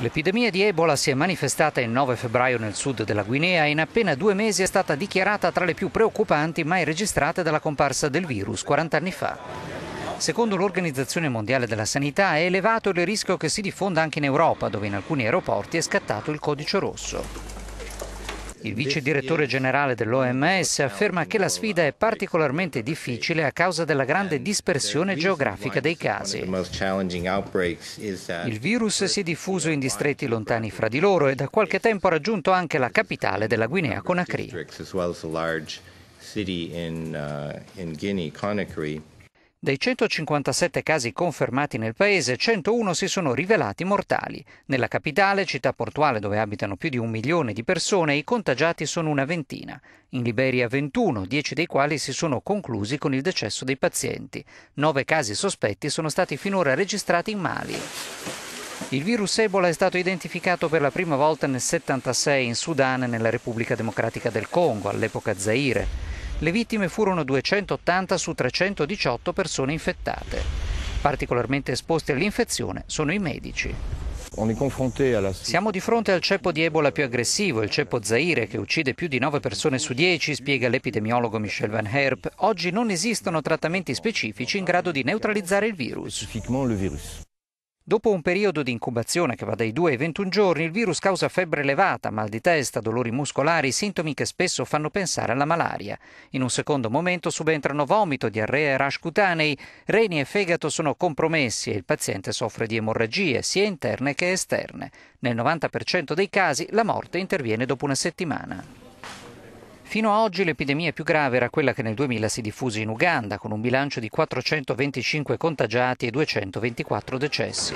L'epidemia di Ebola si è manifestata il 9 febbraio nel sud della Guinea e in appena due mesi è stata dichiarata tra le più preoccupanti mai registrate dalla comparsa del virus 40 anni fa. Secondo l'Organizzazione Mondiale della Sanità è elevato il rischio che si diffonda anche in Europa, dove in alcuni aeroporti è scattato il codice rosso. Il vice direttore generale dell'OMS afferma che la sfida è particolarmente difficile a causa della grande dispersione geografica dei casi. Il virus si è diffuso in distretti lontani fra di loro e da qualche tempo ha raggiunto anche la capitale della Guinea, Conakry. Dei 157 casi confermati nel paese, 101 si sono rivelati mortali. Nella capitale, città portuale dove abitano più di un milione di persone, i contagiati sono una ventina. In Liberia 21, 10 dei quali si sono conclusi con il decesso dei pazienti. 9 casi sospetti sono stati finora registrati in Mali. Il virus Ebola è stato identificato per la prima volta nel 1976 in Sudan nella Repubblica Democratica del Congo, all'epoca Zaire. Le vittime furono 280 su 318 persone infettate. Particolarmente esposti all'infezione sono i medici. Siamo di fronte al ceppo di Ebola più aggressivo, il ceppo Zaire, che uccide più di 9 persone su 10, spiega l'epidemiologo Michel Van Herp. Oggi non esistono trattamenti specifici in grado di neutralizzare il virus. Dopo un periodo di incubazione che va dai 2 ai 21 giorni, il virus causa febbre elevata, mal di testa, dolori muscolari, sintomi che spesso fanno pensare alla malaria. In un secondo momento subentrano vomito, diarrea e rash cutanei, reni e fegato sono compromessi e il paziente soffre di emorragie sia interne che esterne. Nel 90% dei casi la morte interviene dopo una settimana. Fino a oggi l'epidemia più grave era quella che nel 2000 si diffuse in Uganda, con un bilancio di 425 contagiati e 224 decessi.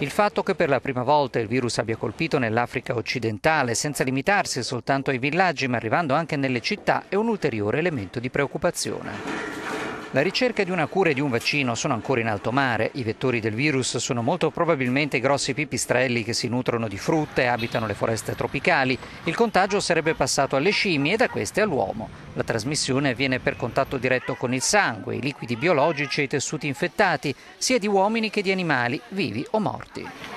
Il fatto che per la prima volta il virus abbia colpito nell'Africa occidentale, senza limitarsi soltanto ai villaggi, ma arrivando anche nelle città, è un ulteriore elemento di preoccupazione. La ricerca di una cura e di un vaccino sono ancora in alto mare, i vettori del virus sono molto probabilmente grossi pipistrelli che si nutrono di frutta e abitano le foreste tropicali, il contagio sarebbe passato alle scimmie e da queste all'uomo. La trasmissione avviene per contatto diretto con il sangue, i liquidi biologici e i tessuti infettati, sia di uomini che di animali, vivi o morti.